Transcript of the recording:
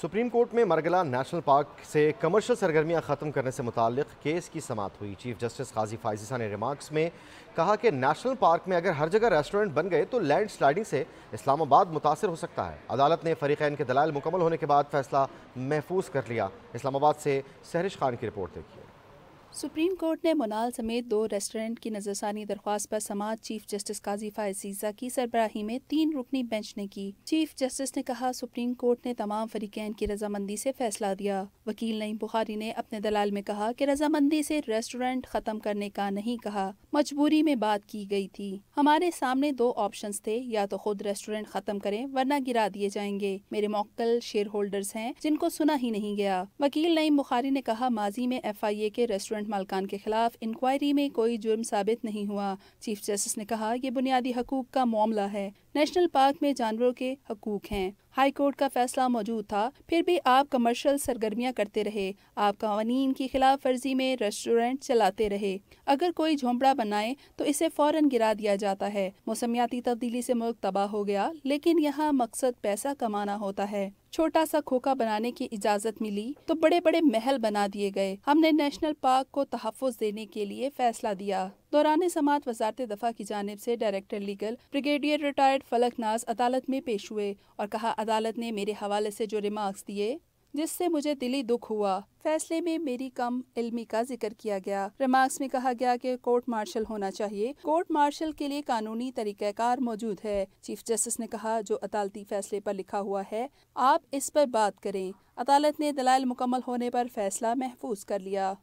supreme court में Margalla national park से commercial सरगर्मियां ख़त्म करने से मुतक केस की समात हुई चीफ जस्टिस गाजी फाइजिसा ने रिमार्क्स में कहा कि नेशनल पार्क में अगर हर जगह रेस्टोरेंट बन गए तो लैंड स्लाइडिंग से इस्लामाबाद मुतासर हो सकता है अदालत ने फरीकैन के दलाल मुकम्मल होने के बाद फैसला महफूज कर लिया इस्लामाबाद से सहरिश खान की रिपोर्ट देखिए सुप्रीम कोर्ट ने मुनाल समेत दो रेस्टोरेंट की नजरसानी दरख्वास्त पर समाज चीफ जस्टिस काजी फायजीजा की सरबराही में तीन रुकनी बेंच ने की चीफ जस्टिस ने कहा सुप्रीम कोर्ट ने तमाम फरीकैन की रजामंदी से फैसला दिया वकील नईम बुखारी ने अपने दलाल में कहा कि रजामंदी से रेस्टोरेंट खत्म करने का नहीं कहा मजबूरी में बात की गई थी हमारे सामने दो ऑप्शन थे या तो खुद रेस्टोरेंट खत्म करें वरना गिरा दिए जाएंगे मेरे मोकल शेयर होल्डर्स हैं जिनको सुना ही नहीं गया वकील नईम बुखारी ने कहा माजी में एफ आई ए के रेस्टोरेंट रेस्टोरेंट मालकान के खिलाफ इंक्वायरी में कोई जुर्म साबित नहीं हुआ चीफ जस्टिस ने कहा यह बुनियादी हकूक का मामला है नेशनल पार्क में जानवरों के हकूक हैं हाई कोर्ट का फैसला मौजूद था फिर भी आप कमर्शियल सरगर्मियां करते रहे आप कवानीन की खिलाफ वर्जी में रेस्टोरेंट चलाते रहे अगर कोई झोंपड़ा बनाए तो इसे फौरन गिरा दिया जाता है मौसमियाती तब्दीली से मुल्क तबाह हो गया लेकिन यहाँ मकसद पैसा कमाना होता है छोटा सा खोखा बनाने की इजाज़त मिली तो बड़े बड़े महल बना दिए गए हमने नेशनल पार्क को तहफ़ देने के लिए फैसला दिया दौरान समात वजारत दफा की जानब ऐसी डायरेक्टर लीगल ब्रिगेडियर रिटायर्ड नाज अदालत में पेश हुए और कहा अदालत ने मेरे हवाले ऐसी जो रिमार्क्स दिए जिससे मुझे दिली दुख हुआ फैसले में मेरी कम इलमी का जिक्र किया गया रिमार्क्स में कहा गया कि कोर्ट मार्शल होना चाहिए कोर्ट मार्शल के लिए कानूनी तरीक़ाकार मौजूद है चीफ जस्टिस ने कहा जो अदालती फैसले पर लिखा हुआ है आप इस पर बात करें अदालत ने दलाल मुकम्मल होने पर फैसला महफूज कर लिया